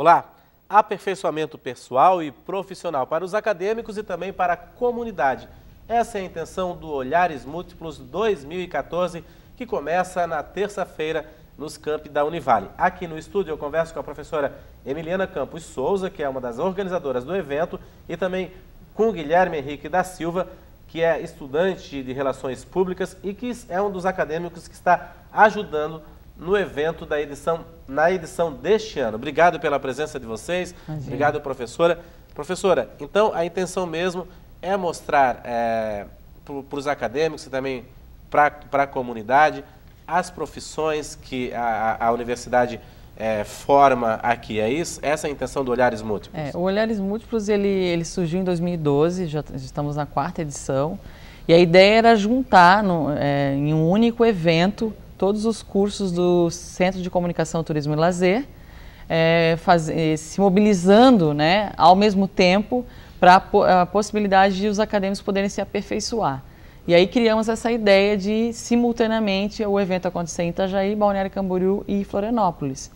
Olá! Aperfeiçoamento pessoal e profissional para os acadêmicos e também para a comunidade. Essa é a intenção do Olhares Múltiplos 2014, que começa na terça-feira nos campi da Univale. Aqui no estúdio eu converso com a professora Emiliana Campos Souza, que é uma das organizadoras do evento, e também com Guilherme Henrique da Silva, que é estudante de Relações Públicas e que é um dos acadêmicos que está ajudando no evento da edição, na edição deste ano. Obrigado pela presença de vocês. Imagina. Obrigado, professora. Professora, então a intenção mesmo é mostrar é, para os acadêmicos e também para a comunidade as profissões que a, a universidade é, forma aqui. É isso? Essa é a intenção do Olhares Múltiplos? É, o Olhares Múltiplos ele, ele surgiu em 2012, já estamos na quarta edição. E a ideia era juntar no, é, em um único evento todos os cursos do Centro de Comunicação, Turismo e Lazer, é, faz, é, se mobilizando né, ao mesmo tempo para a possibilidade de os acadêmicos poderem se aperfeiçoar. E aí criamos essa ideia de, simultaneamente, o evento acontecer em Itajaí, Balneário Camboriú e Florianópolis.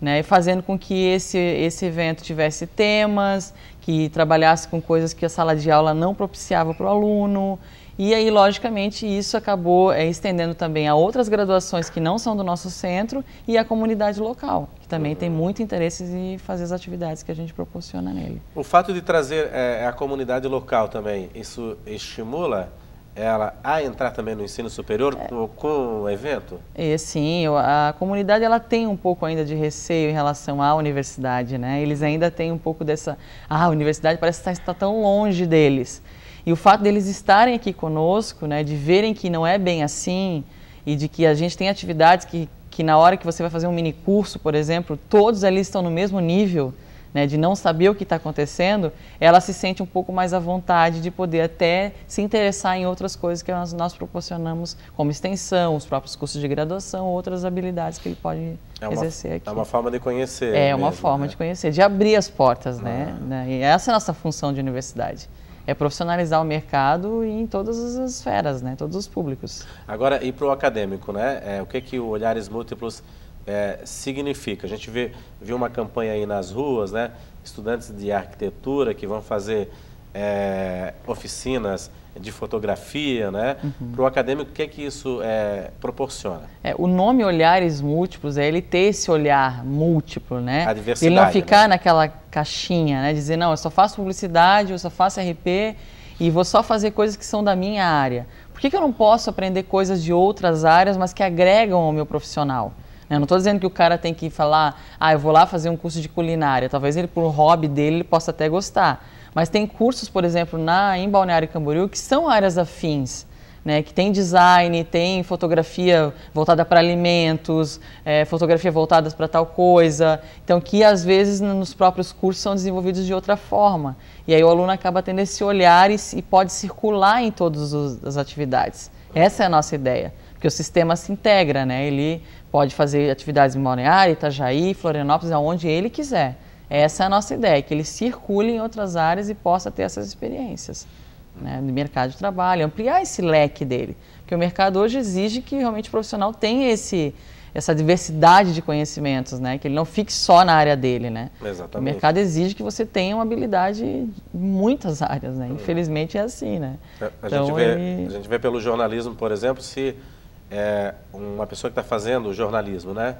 Né, fazendo com que esse, esse evento tivesse temas, que trabalhasse com coisas que a sala de aula não propiciava para o aluno, e aí, logicamente, isso acabou é, estendendo também a outras graduações que não são do nosso centro e a comunidade local, que também uhum. tem muito interesse em fazer as atividades que a gente proporciona nele. O fato de trazer é, a comunidade local também, isso estimula ela a entrar também no ensino superior é. com o evento? É, sim, a comunidade ela tem um pouco ainda de receio em relação à universidade, né? Eles ainda têm um pouco dessa, ah, a universidade parece estar tá, tá tão longe deles. E o fato deles estarem aqui conosco, né, de verem que não é bem assim e de que a gente tem atividades que, que na hora que você vai fazer um mini curso, por exemplo, todos ali estão no mesmo nível, né, de não saber o que está acontecendo, ela se sente um pouco mais à vontade de poder até se interessar em outras coisas que nós, nós proporcionamos, como extensão, os próprios cursos de graduação, outras habilidades que ele pode é uma, exercer aqui. É uma forma de conhecer. É mesmo, uma forma né? de conhecer, de abrir as portas, né? Ah. né? E essa é a nossa função de universidade é profissionalizar o mercado em todas as esferas, né? todos os públicos. Agora, e para o acadêmico, né? É, o que, que o Olhares Múltiplos é, significa? A gente vê, viu uma campanha aí nas ruas, né? estudantes de arquitetura que vão fazer é, oficinas de fotografia, né? Uhum. Para o acadêmico, o que é que isso é, proporciona? É, o nome Olhares Múltiplos é ele ter esse olhar múltiplo, né? A diversidade. Ele não né? ficar né? naquela caixinha, né? Dizer, não, eu só faço publicidade, eu só faço RP e vou só fazer coisas que são da minha área. Por que, que eu não posso aprender coisas de outras áreas, mas que agregam ao meu profissional? Eu não estou dizendo que o cara tem que falar, ah, eu vou lá fazer um curso de culinária. Talvez ele, por hobby dele, ele possa até gostar. Mas tem cursos, por exemplo, na, em Balneário Camboriú, que são áreas afins. Né, que tem design, tem fotografia voltada para alimentos, é, fotografia voltada para tal coisa, então que às vezes nos próprios cursos são desenvolvidos de outra forma. E aí o aluno acaba tendo esse olhar e, e pode circular em todas as atividades. Essa é a nossa ideia, porque o sistema se integra, né? ele pode fazer atividades em Balneário, Itajaí, Florianópolis, aonde ele quiser. Essa é a nossa ideia, que ele circule em outras áreas e possa ter essas experiências né, no mercado de trabalho, ampliar esse leque dele. Porque o mercado hoje exige que realmente o profissional tenha esse, essa diversidade de conhecimentos, né, que ele não fique só na área dele. Né? Exatamente. O mercado exige que você tenha uma habilidade em muitas áreas. Né? Hum. Infelizmente é assim. Né? É, a, a então, gente vê, ele... a gente vê pelo jornalismo, por exemplo, se é, uma pessoa que está fazendo jornalismo né,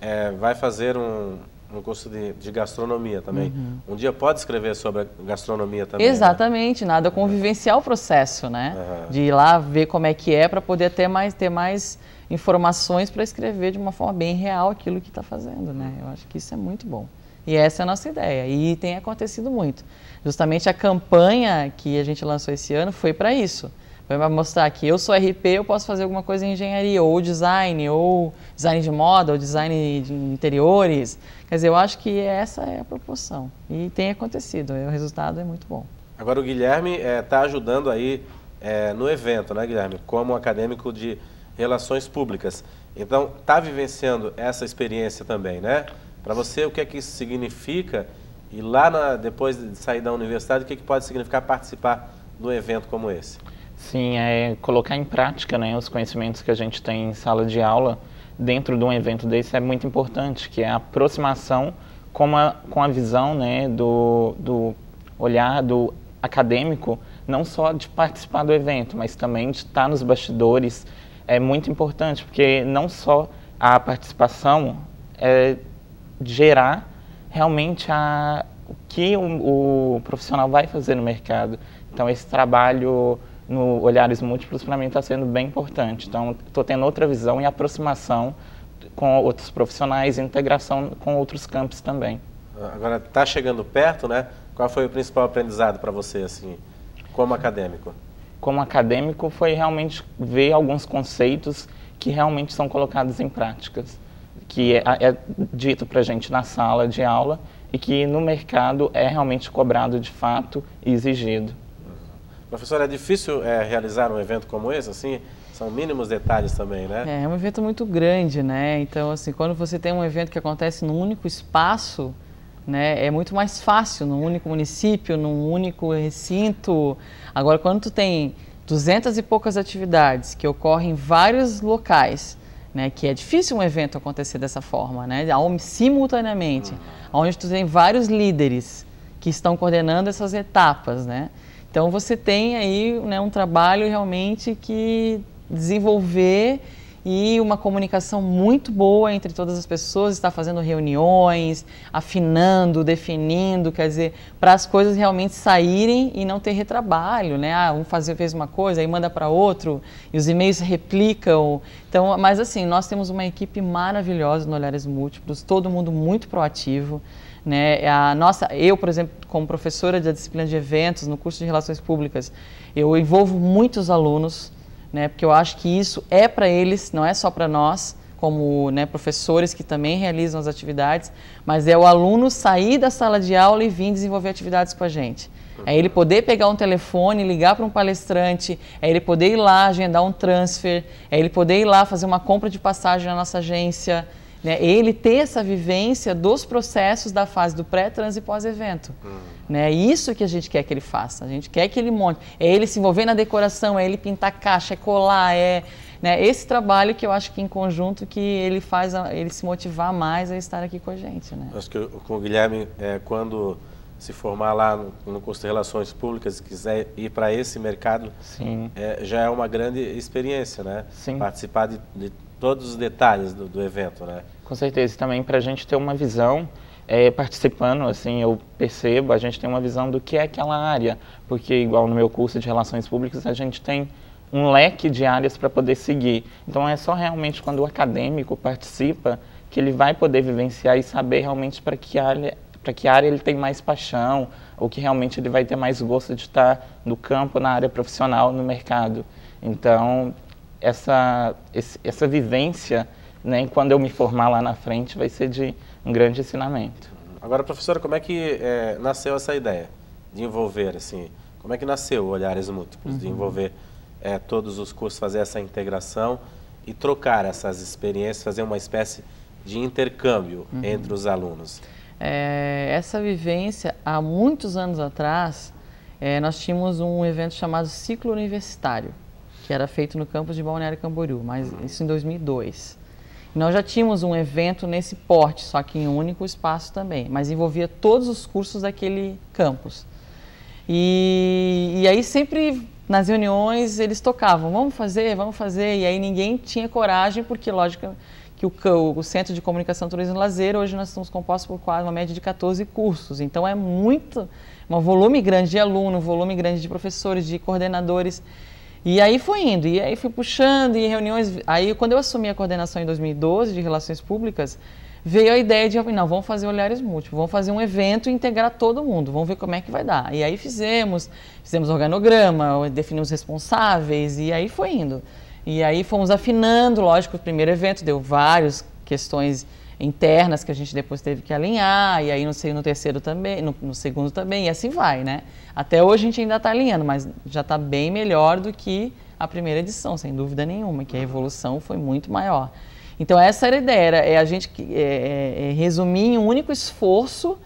é, vai fazer um, no curso de, de gastronomia também. Uhum. Um dia pode escrever sobre gastronomia também. Né? Exatamente, né? nada é. convivencial o processo, né? Uhum. De ir lá ver como é que é para poder até mais ter mais informações para escrever de uma forma bem real aquilo que está fazendo, né? Eu acho que isso é muito bom. E essa é a nossa ideia. E tem acontecido muito. Justamente a campanha que a gente lançou esse ano foi para isso. Foi para mostrar que eu sou RP, eu posso fazer alguma coisa em engenharia, ou design, ou design de moda, ou design de interiores, Quer dizer, eu acho que essa é a proporção. E tem acontecido, é, o resultado é muito bom. Agora o Guilherme está é, tá ajudando aí é, no evento, né, Guilherme? Como acadêmico de relações públicas. Então, está vivenciando essa experiência também, né? Para você, o que é que isso significa? E lá, na, depois de sair da universidade, o que, é que pode significar participar de um evento como esse? Sim, é colocar em prática né, os conhecimentos que a gente tem em sala de aula dentro de um evento desse é muito importante, que é a aproximação com a, com a visão né, do, do olhar do acadêmico, não só de participar do evento, mas também de estar nos bastidores, é muito importante, porque não só a participação é gerar realmente a, o que o, o profissional vai fazer no mercado. Então, esse trabalho no Olhares Múltiplos, para mim está sendo bem importante. Então, estou tendo outra visão e aproximação com outros profissionais, integração com outros campos também. Agora, está chegando perto, né? Qual foi o principal aprendizado para você, assim, como acadêmico? Como acadêmico, foi realmente ver alguns conceitos que realmente são colocados em práticas, que é, é dito para a gente na sala de aula e que no mercado é realmente cobrado de fato e exigido. Professor, é difícil é, realizar um evento como esse, assim? São mínimos detalhes também, né? É, é um evento muito grande, né? Então, assim, quando você tem um evento que acontece num único espaço, né, é muito mais fácil, num único município, num único recinto. Agora, quando tu tem duzentas e poucas atividades que ocorrem em vários locais, né, que é difícil um evento acontecer dessa forma, né, simultaneamente, uhum. onde tu tem vários líderes que estão coordenando essas etapas, né, então você tem aí né, um trabalho realmente que desenvolver e uma comunicação muito boa entre todas as pessoas, está fazendo reuniões, afinando, definindo, quer dizer, para as coisas realmente saírem e não ter retrabalho, né? Ah, um fazer, fez uma coisa, aí manda para outro, e os e-mails replicam. Então, mas assim, nós temos uma equipe maravilhosa no Olhares Múltiplos, todo mundo muito proativo. Né? A nossa, eu, por exemplo, como professora da disciplina de eventos no curso de Relações Públicas, eu envolvo muitos alunos, né? porque eu acho que isso é para eles, não é só para nós, como né, professores que também realizam as atividades, mas é o aluno sair da sala de aula e vir desenvolver atividades com a gente. É ele poder pegar um telefone, ligar para um palestrante, é ele poder ir lá agendar um transfer, é ele poder ir lá fazer uma compra de passagem na nossa agência, né? Ele ter essa vivência dos processos da fase do pré, trans e pós-evento. Hum. Né? Isso que a gente quer que ele faça. A gente quer que ele monte. É ele se envolver na decoração, é ele pintar caixa, é colar, é né? esse trabalho que eu acho que em conjunto que ele faz a, ele se motivar mais a estar aqui com a gente. Né? Acho que com o Guilherme, é, quando se formar lá no, no curso de Relações Públicas e quiser ir para esse mercado, é, já é uma grande experiência, né? Sim. Participar de, de todos os detalhes do, do, evento, né? Com certeza. E também para a gente ter uma visão, é, participando, assim, eu percebo, a gente tem uma visão do que é aquela área. Porque, igual no meu curso de Relações Públicas, a gente tem um leque de áreas para poder seguir. Então, é só realmente quando o acadêmico participa que ele vai poder vivenciar e saber realmente para que área, para que área ele tem mais paixão, ou que realmente ele vai ter mais gosto de estar no campo, na área profissional, no mercado. Então, essa, essa vivência, né, quando eu me formar lá na frente, vai ser de um grande ensinamento. Agora, professora, como é que é, nasceu essa ideia de envolver, assim, como é que nasceu Olhares Múltiplos, uhum. de envolver é, todos os cursos, fazer essa integração e trocar essas experiências, fazer uma espécie de intercâmbio uhum. entre os alunos? É, essa vivência, há muitos anos atrás, é, nós tínhamos um evento chamado Ciclo Universitário, que era feito no campus de Balneário Camboriú, mas uhum. isso em 2002. Nós já tínhamos um evento nesse porte, só que em um único espaço também, mas envolvia todos os cursos daquele campus. E, e, aí sempre nas reuniões eles tocavam, vamos fazer, vamos fazer, e aí ninguém tinha coragem, porque logicamente, que o, o, Centro de Comunicação, Turismo e Lazer, hoje nós estamos compostos por quase uma média de 14 cursos. Então é muito, um volume grande de aluno, volume grande de professores, de coordenadores. E aí foi indo, e aí fui puxando, e reuniões. Aí quando eu assumi a coordenação em 2012 de Relações Públicas, veio a ideia de, não, vamos fazer olhares múltiplos, vamos fazer um evento e integrar todo mundo, vamos ver como é que vai dar. E aí fizemos, fizemos organograma, definimos responsáveis, e aí foi indo. E aí fomos afinando, lógico, o primeiro evento deu várias questões internas que a gente depois teve que alinhar, e aí no, no terceiro também, no, no segundo também, e assim vai, né? Até hoje a gente ainda está alinhando, mas já está bem melhor do que a primeira edição, sem dúvida nenhuma, que a uhum. evolução foi muito maior. Então essa era a ideia, era, é a gente é, é, é, resumir em um único esforço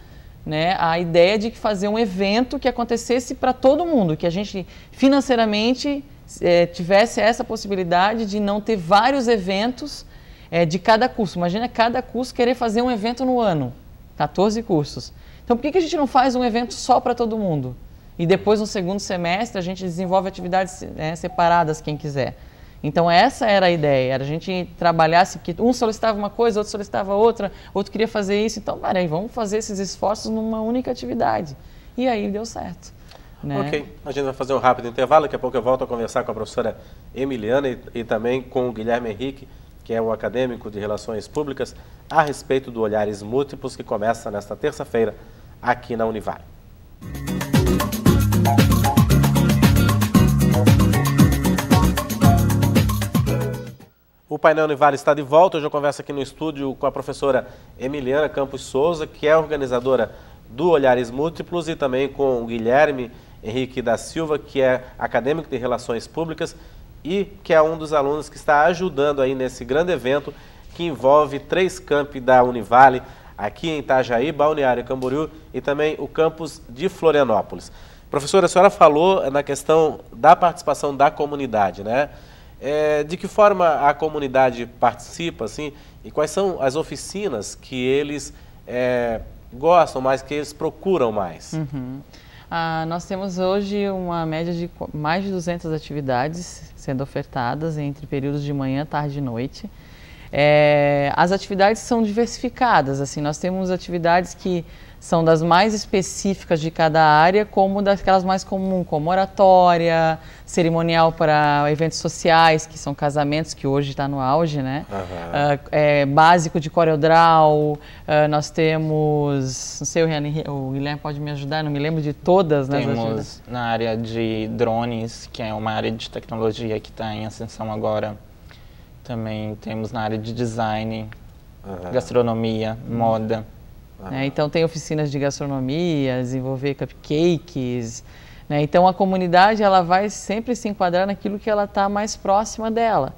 né, a ideia de fazer um evento que acontecesse para todo mundo, que a gente financeiramente é, tivesse essa possibilidade de não ter vários eventos é, de cada curso. Imagina cada curso querer fazer um evento no ano, 14 cursos. Então, por que, que a gente não faz um evento só para todo mundo? E depois, no segundo semestre, a gente desenvolve atividades né, separadas, quem quiser. Então, essa era a ideia, era a gente trabalhasse, que um solicitava uma coisa, outro solicitava outra, outro queria fazer isso. Então, peraí, vamos fazer esses esforços numa única atividade. E aí deu certo. Né? Ok, a gente vai fazer um rápido intervalo, daqui a pouco eu volto a conversar com a professora Emiliana e, e também com o Guilherme Henrique, que é o um acadêmico de Relações Públicas, a respeito do Olhares Múltiplos, que começa nesta terça-feira aqui na Univale. O painel Univale está de volta. Hoje eu converso aqui no estúdio com a professora Emiliana Campos Souza, que é organizadora do Olhares Múltiplos, e também com o Guilherme Henrique da Silva, que é acadêmico de Relações Públicas e que é um dos alunos que está ajudando aí nesse grande evento que envolve três campi da Univale, aqui em Itajaí, Balneário Camboriú e também o campus de Florianópolis. Professora, a senhora falou na questão da participação da comunidade, né? É, de que forma a comunidade participa, assim, e quais são as oficinas que eles é, gostam mais, que eles procuram mais? Uhum. Ah, nós temos hoje uma média de mais de 200 atividades sendo ofertadas entre períodos de manhã, tarde e noite. É, as atividades são diversificadas, assim, nós temos atividades que são das mais específicas de cada área, como daquelas mais comuns, como oratória, cerimonial para eventos sociais, que são casamentos, que hoje está no auge, né? Uhum. Uh, é, básico de coreodral, uh, ah, nós temos, não sei, o, Guilherme pode me ajudar, não me lembro de todas, né? Temos na área de drones, que é uma área de tecnologia que está em ascensão agora. Também temos na área de design, uhum. gastronomia, moda. Ah. Né? Então tem oficinas de gastronomia, desenvolver cupcakes. Né? Então a comunidade ela vai sempre se enquadrar naquilo que ela está mais próxima dela.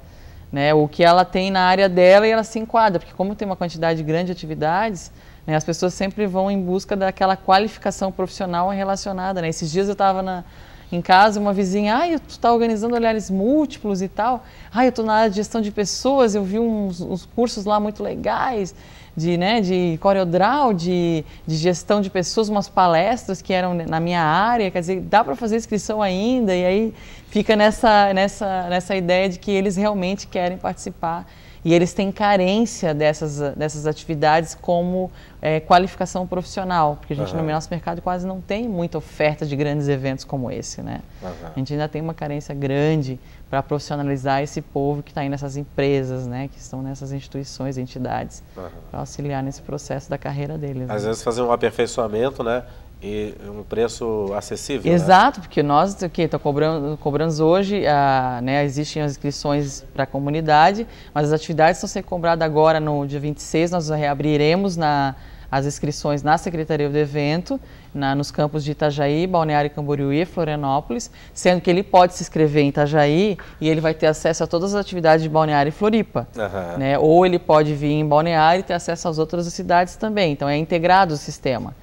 Né? O que ela tem na área dela e ela se enquadra, porque como tem uma quantidade grande de atividades, né, as pessoas sempre vão em busca daquela qualificação profissional relacionada. Né? Esses dias eu estava na, em casa, uma vizinha, ah, tu está organizando olhares múltiplos e tal. Ah, eu estou na área de gestão de pessoas, eu vi uns, uns cursos lá muito legais de, né, de coreodral, de, de gestão de pessoas, umas palestras que eram na minha área, quer dizer, dá para fazer inscrição ainda, e aí fica nessa, nessa, nessa ideia de que eles realmente querem participar e eles têm carência dessas, dessas atividades como é, qualificação profissional, porque a gente uhum. no nosso mercado quase não tem muita oferta de grandes eventos como esse, né? Uhum. A gente ainda tem uma carência grande para profissionalizar esse povo que está aí nessas empresas, né, que estão nessas instituições, entidades, uhum. para auxiliar nesse processo da carreira deles. Né? Às né? vezes fazer um aperfeiçoamento, né, e um preço acessível. Né? Exato, né? porque nós o que tá cobrando, cobramos hoje, a, ah, né, existem as inscrições para a comunidade, mas as atividades estão sendo cobradas agora no dia 26, nós reabriremos na as inscrições na Secretaria do Evento, na, nos campos de Itajaí, Balneário Camboriú e Florianópolis, sendo que ele pode se inscrever em Itajaí e ele vai ter acesso a todas as atividades de Balneário e Floripa. Uhum. Né? Ou ele pode vir em Balneário e ter acesso às outras cidades também. Então é integrado o sistema.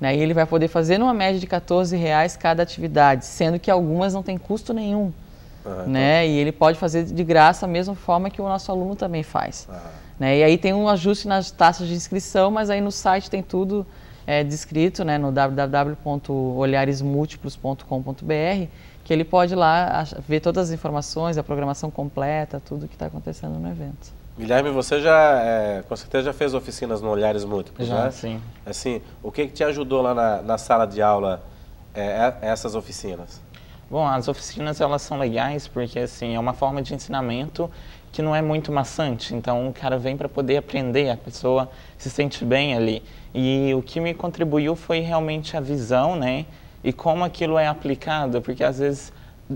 Né? E ele vai poder fazer numa média de R$ 14 reais cada atividade, sendo que algumas não tem custo nenhum né? E ele pode fazer de graça, a mesma forma que o nosso aluno também faz. Né? E aí tem um ajuste nas taxas de inscrição, mas aí no site tem tudo é, descrito, né? no www.olharesmúltiplos.com.br, que ele pode lá ver todas as informações, a programação completa, tudo que está acontecendo no evento. Guilherme, você já, é, com certeza, já fez oficinas no Olhares Múltiplos, já, né? sim. Assim, o que, que te ajudou lá na, na sala de aula, é, é essas oficinas? Bom, as oficinas elas são legais porque assim é uma forma de ensinamento que não é muito maçante. Então o cara vem para poder aprender, a pessoa se sente bem ali. E o que me contribuiu foi realmente a visão, né? E como aquilo é aplicado, porque às vezes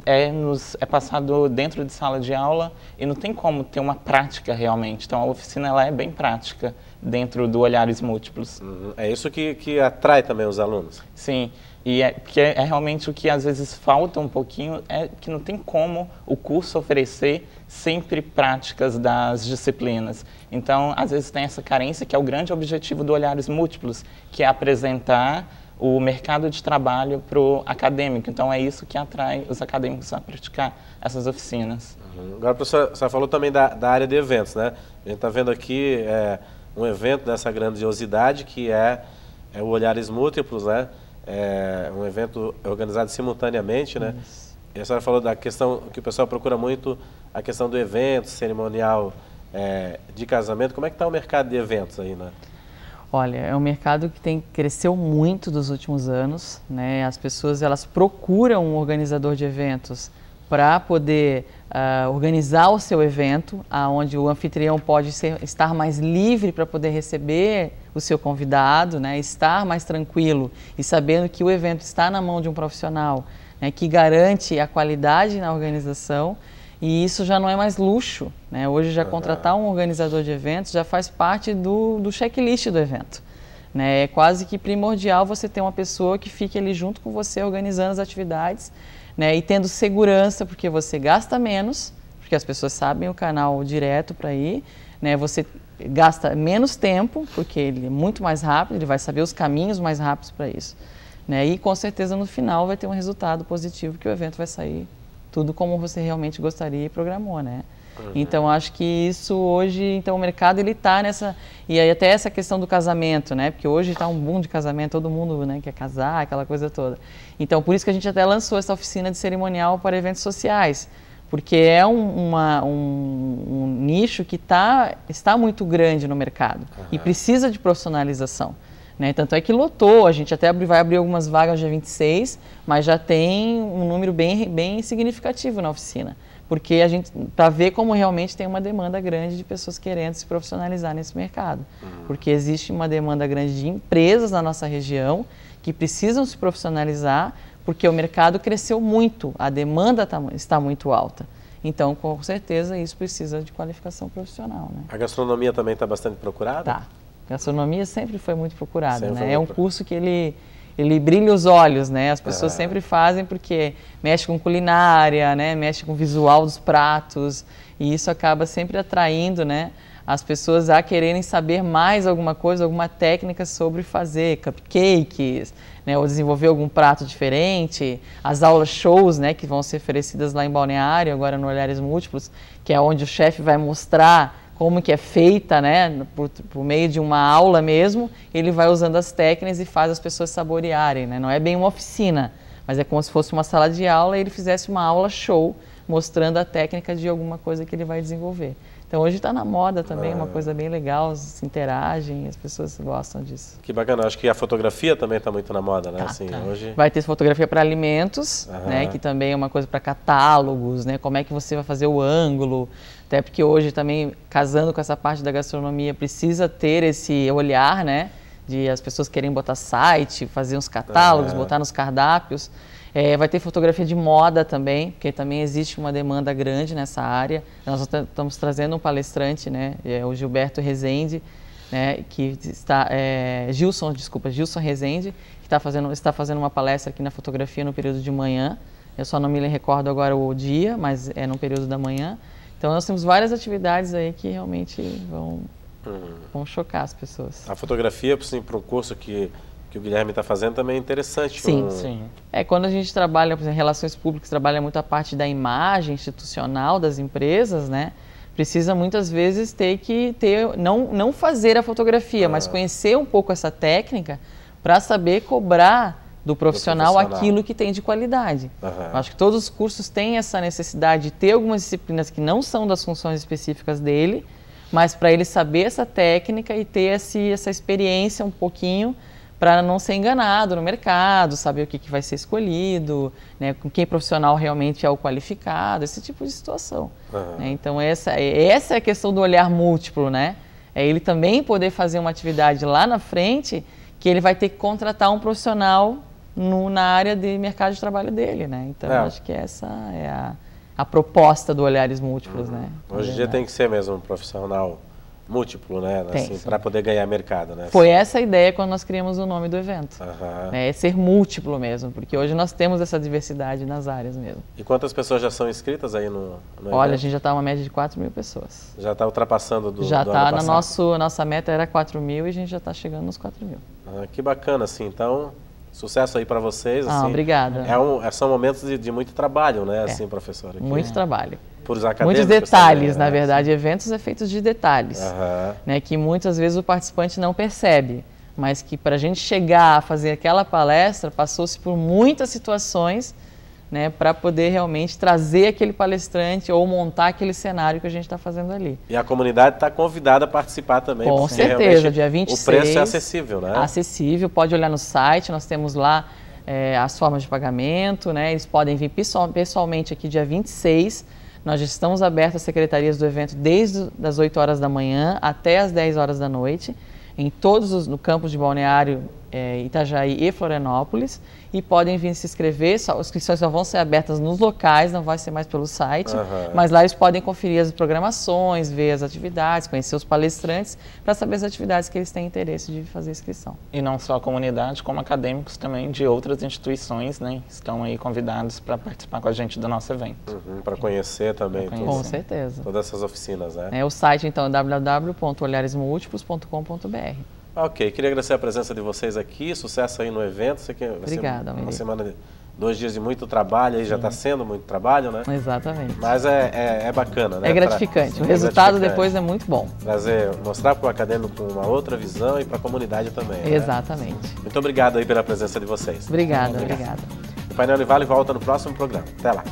é, nos, é passado dentro de sala de aula e não tem como ter uma prática realmente. Então a oficina ela é bem prática dentro do Olhares Múltiplos. Uhum. É isso que, que atrai também os alunos. Sim. E é, porque é realmente o que às vezes falta um pouquinho, é que não tem como o curso oferecer sempre práticas das disciplinas. Então, às vezes tem essa carência, que é o grande objetivo do Olhares Múltiplos, que é apresentar o mercado de trabalho para o acadêmico. Então, é isso que atrai os acadêmicos a praticar essas oficinas. Uhum. Agora, professor, você falou também da, da, área de eventos, né? A gente está vendo aqui é, um evento dessa grandiosidade, que é, é o Olhares Múltiplos, né? é, um evento organizado simultaneamente, né? Isso. E a senhora falou da questão que o pessoal procura muito, a questão do evento cerimonial é, de casamento. Como é que está o mercado de eventos aí, né? Olha, é um mercado que tem cresceu muito dos últimos anos, né? As pessoas elas procuram um organizador de eventos para poder uh, organizar o seu evento, aonde o anfitrião pode ser, estar mais livre para poder receber o seu convidado, né, estar mais tranquilo e sabendo que o evento está na mão de um profissional né, que garante a qualidade na organização. E isso já não é mais luxo. Né? Hoje, já contratar um organizador de eventos já faz parte do, do checklist do evento. Né? É quase que primordial você ter uma pessoa que fique ali junto com você organizando as atividades né? e tendo segurança, porque você gasta menos, porque as pessoas sabem o canal direto para ir, né? você gasta menos tempo, porque ele é muito mais rápido, ele vai saber os caminhos mais rápidos para isso. Né? E com certeza no final vai ter um resultado positivo, que o evento vai sair tudo como você realmente gostaria e programou, né? Uhum. Então acho que isso hoje, então o mercado ele está nessa e aí até essa questão do casamento, né? Porque hoje está um boom de casamento, todo mundo né, quer casar, aquela coisa toda. Então por isso que a gente até lançou essa oficina de cerimonial para eventos sociais, porque é um, uma, um, um nicho que tá, está muito grande no mercado uhum. e precisa de profissionalização. Né? Tanto é que lotou, a gente até abri, vai abrir algumas vagas dia 26, mas já tem um número bem, bem significativo na oficina, porque a gente para ver como realmente tem uma demanda grande de pessoas querendo se profissionalizar nesse mercado, uhum. porque existe uma demanda grande de empresas na nossa região que precisam se profissionalizar porque o mercado cresceu muito, a demanda tá está muito alta. Então, com certeza, isso precisa de qualificação profissional. Né? A gastronomia também está bastante procurada? Tá. Gastronomia sempre foi muito procurada. né? é um curso que ele, ele brilha os olhos, né? As pessoas é. sempre fazem porque mexe com culinária, né? mexe com o visual dos pratos. E isso acaba sempre atraindo né? as pessoas a quererem saber mais alguma coisa, alguma técnica sobre fazer cupcakes, né, ou desenvolver algum prato diferente, as aulas shows, né, que vão ser oferecidas lá em Balneário, agora no Olhares Múltiplos, que é onde o chefe vai mostrar como que é feita, né, por, por, meio de uma aula mesmo, ele vai usando as técnicas e faz as pessoas saborearem, né? Não é bem uma oficina, mas é como se fosse uma sala de aula e ele fizesse uma aula show mostrando a técnica de alguma coisa que ele vai desenvolver. Então hoje está na moda também, ah. uma é. coisa bem legal, se interagem, as pessoas gostam disso. Que bacana, acho que a fotografia também está muito na moda, né? Tá, assim, tá. Hoje... Vai ter fotografia para alimentos, ah. né? Que também é uma coisa para catálogos, né? Como é que você vai fazer o ângulo, até porque hoje também, casando com essa parte da gastronomia, precisa ter esse olhar, né? De as pessoas querem botar site, fazer uns catálogos, ah. botar nos cardápios. É, vai ter fotografia de moda também, porque também existe uma demanda grande nessa área. Nós estamos trazendo um palestrante, né, é o Gilberto Rezende, né, que está, é, Gilson, desculpa, Gilson Rezende, que está fazendo, está fazendo uma palestra aqui na fotografia no período de manhã. Eu só não me recordo agora o dia, mas é no período da manhã. Então nós temos várias atividades aí que realmente vão, hum. vão chocar as pessoas. A fotografia, assim, para um curso que que o Guilherme está fazendo também é interessante. Sim, um... sim. É, quando a gente trabalha, por exemplo, relações públicas, trabalha muito a parte da imagem institucional das empresas, né? Precisa muitas vezes ter que ter, não, não fazer a fotografia, ah. mas é. conhecer um pouco essa técnica para saber cobrar do profissional, do profissional, aquilo que tem de qualidade. Uhum. Acho que todos os cursos têm essa necessidade de ter algumas disciplinas que não são das funções específicas dele, mas para ele saber essa técnica e ter esse, essa experiência um pouquinho para não ser enganado no mercado, saber o que, que vai ser escolhido, né, com quem profissional realmente é o qualificado, esse tipo de situação. Uhum. Né? Então essa, essa é a questão do olhar múltiplo, né? É ele também poder fazer uma atividade lá na frente que ele vai ter que contratar um profissional no, na área de mercado de trabalho dele, né? Então é. acho que essa é a, a proposta do olhares múltiplos, uhum. né? Hoje em dia tem que ser mesmo um profissional múltiplo, né? Assim, para poder ganhar mercado, né? Foi Sim. essa a ideia quando nós criamos o nome do evento. Uhum. É ser múltiplo mesmo, porque hoje nós temos essa diversidade nas áreas mesmo. E quantas pessoas já são inscritas aí no, no Olha, evento? a gente já está uma média de 4 mil pessoas. Já está ultrapassando do Já está, na nosso, nossa meta era 4 mil e a gente já está chegando nos 4 mil. Ah, que bacana, assim, então... Sucesso aí para vocês. Ah, assim, ah, obrigada. É um, é, são momentos de, de, muito trabalho, né, é. assim, professora? muito trabalho. Por os acadêmicos Muitos detalhes, também, na né, verdade. Assim. Eventos é de detalhes, uhum. né, que muitas vezes o participante não percebe, mas que para a gente chegar a fazer aquela palestra, passou-se por muitas situações né, para poder realmente trazer aquele palestrante ou montar aquele cenário que a gente está fazendo ali. E a comunidade está convidada a participar também. Com certeza, dia 26. O preço é acessível, né? Acessível, pode olhar no site, nós temos lá é, as formas de pagamento, né? Eles podem vir pessoalmente aqui dia 26. Nós já estamos abertos às secretarias do evento desde as 8 horas da manhã até as 10 horas da noite, em todos os no campus de Balneário é, Itajaí e Florianópolis e podem vir se inscrever. Só, as inscrições só vão ser abertas nos locais, não vai ser mais pelo site, uhum. mas lá eles podem conferir as programações, ver as atividades, conhecer os palestrantes para saber as atividades que eles têm interesse de fazer inscrição. E não só a comunidade, como acadêmicos também de outras instituições, né, estão aí convidados para participar com a gente do nosso evento. Uhum, para conhecer também. Conhecer. Com certeza. Todas essas oficinas, né? É, o site então é www.olharesmultiplos.com.br. Ok, queria agradecer a presença de vocês aqui, sucesso aí no evento. você que Obrigada, uma, uma semana de dois dias de muito trabalho, aí já está sendo muito trabalho, né? Exatamente. Mas é, é, é bacana, né? É gratificante. Pra, o é resultado gratificante. depois é muito bom. Trazer, mostrar para o acadêmico uma outra visão e para a comunidade também. Né? Exatamente. Né? Muito obrigado aí pela presença de vocês. Obrigada, obrigada. O Painel de Vale volta no próximo programa. Até lá.